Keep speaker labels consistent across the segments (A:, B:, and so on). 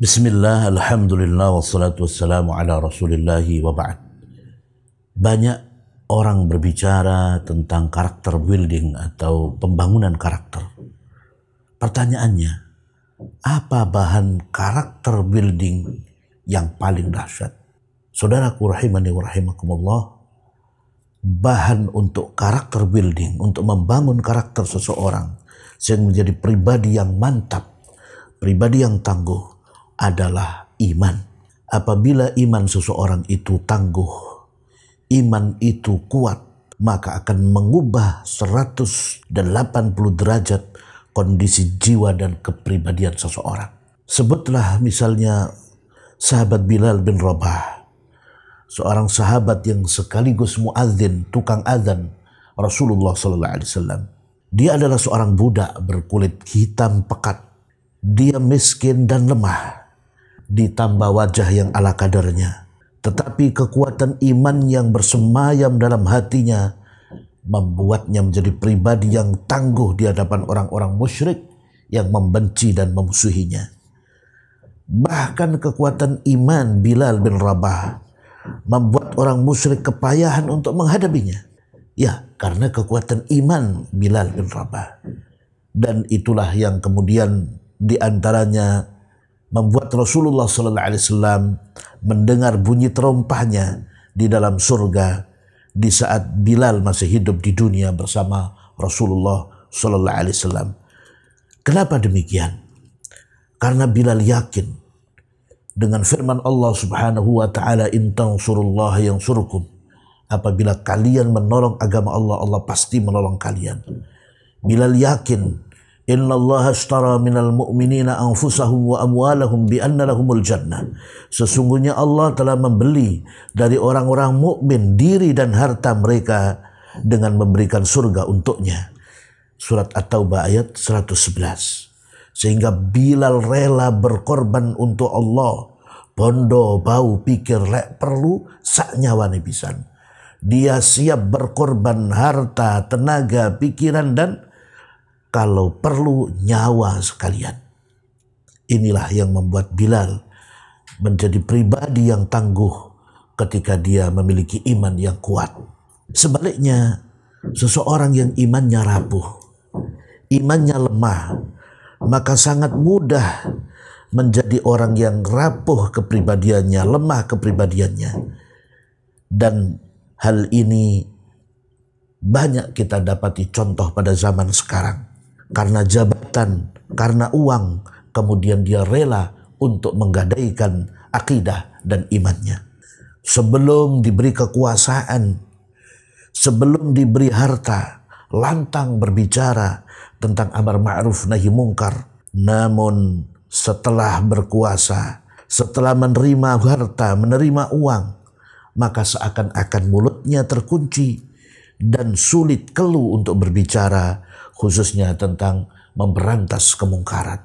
A: Bismillah, Alhamdulillah, wassalatu wassalamu ala rasulillahi wa ba'd. Banyak orang berbicara tentang karakter building atau pembangunan karakter. Pertanyaannya, apa bahan karakter building yang paling dahsyat? Saudaraku rahimani wa rahimakumullah, bahan untuk karakter building, untuk membangun karakter seseorang sehingga menjadi pribadi yang mantap, pribadi yang tangguh, adalah iman. Apabila iman seseorang itu tangguh, iman itu kuat, maka akan mengubah 180 derajat kondisi jiwa dan kepribadian seseorang. Sebutlah misalnya sahabat Bilal bin Rabah, seorang sahabat yang sekaligus muadzin, tukang azan Rasulullah Sallallahu Alaihi Wasallam. Dia adalah seorang budak berkulit hitam pekat. Dia miskin dan lemah ditambah wajah yang ala kadarnya. Tetapi kekuatan iman yang bersemayam dalam hatinya membuatnya menjadi pribadi yang tangguh di hadapan orang-orang musyrik yang membenci dan memusuhinya. Bahkan kekuatan iman Bilal bin Rabah membuat orang musyrik kepayahan untuk menghadapinya. Ya, karena kekuatan iman Bilal bin Rabah. Dan itulah yang kemudian diantaranya membuat Rasulullah Sallallahu Alaihi Wasallam mendengar bunyi terompahnya di dalam surga di saat Bilal masih hidup di dunia bersama Rasulullah Sallallahu Alaihi Wasallam. Kenapa demikian? Karena Bilal yakin dengan firman Allah Subhanahu wa taala surullah yang surkum Apabila kalian menolong agama Allah, Allah pasti menolong kalian. Bilal yakin Inna Allah astara minal mu'minina anfusahum wa amwalahum bi anna lahumul jannah. Sesungguhnya Allah telah membeli dari orang-orang mukmin diri dan harta mereka dengan memberikan surga untuknya. Surat At-Taubah ayat 111. Sehingga Bilal rela berkorban untuk Allah. Bondo bau pikir lek perlu sak nyawane Dia siap berkorban harta, tenaga, pikiran dan kalau perlu nyawa sekalian. Inilah yang membuat Bilal menjadi pribadi yang tangguh ketika dia memiliki iman yang kuat. Sebaliknya, seseorang yang imannya rapuh, imannya lemah, maka sangat mudah menjadi orang yang rapuh kepribadiannya, lemah kepribadiannya. Dan hal ini banyak kita dapati contoh pada zaman sekarang karena jabatan, karena uang, kemudian dia rela untuk menggadaikan akidah dan imannya. Sebelum diberi kekuasaan, sebelum diberi harta, lantang berbicara tentang amar ma'ruf nahi mungkar. Namun setelah berkuasa, setelah menerima harta, menerima uang, maka seakan-akan mulutnya terkunci dan sulit keluh untuk berbicara khususnya tentang memberantas kemungkaran.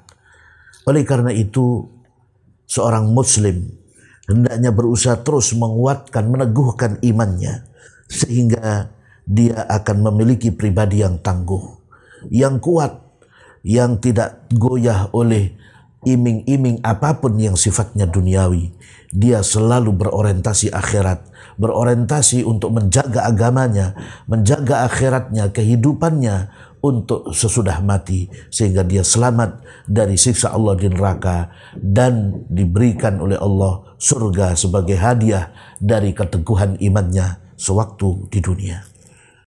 A: Oleh karena itu, seorang muslim hendaknya berusaha terus menguatkan, meneguhkan imannya sehingga dia akan memiliki pribadi yang tangguh, yang kuat, yang tidak goyah oleh iming-iming apapun yang sifatnya duniawi. Dia selalu berorientasi akhirat, berorientasi untuk menjaga agamanya, menjaga akhiratnya, kehidupannya, untuk sesudah mati sehingga dia selamat dari siksa Allah di neraka dan diberikan oleh Allah surga sebagai hadiah dari keteguhan imannya sewaktu di dunia.